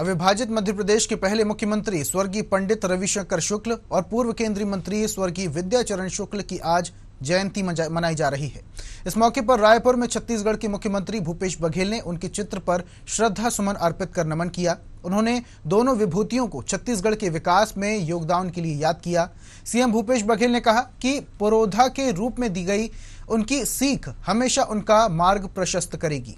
अविभाजित मध्य प्रदेश के पहले मुख्यमंत्री स्वर्गीय पंडित रविशंकर शुक्ल और पूर्व केंद्रीय मंत्री स्वर्गीय विद्याचरण शुक्ल की आज जयंती मनाई जा रही है इस मौके पर रायपुर में छत्तीसगढ़ के मुख्यमंत्री भूपेश बघेल ने उनके चित्र पर श्रद्धा सुमन अर्पित कर नमन किया उन्होंने दोनों विभूतियों को छत्तीसगढ़ के विकास में योगदान के लिए याद किया सीएम भूपेश बघेल ने कहा कि पुरोधा के रूप में दी गई उनकी सीख हमेशा उनका मार्ग प्रशस्त करेगी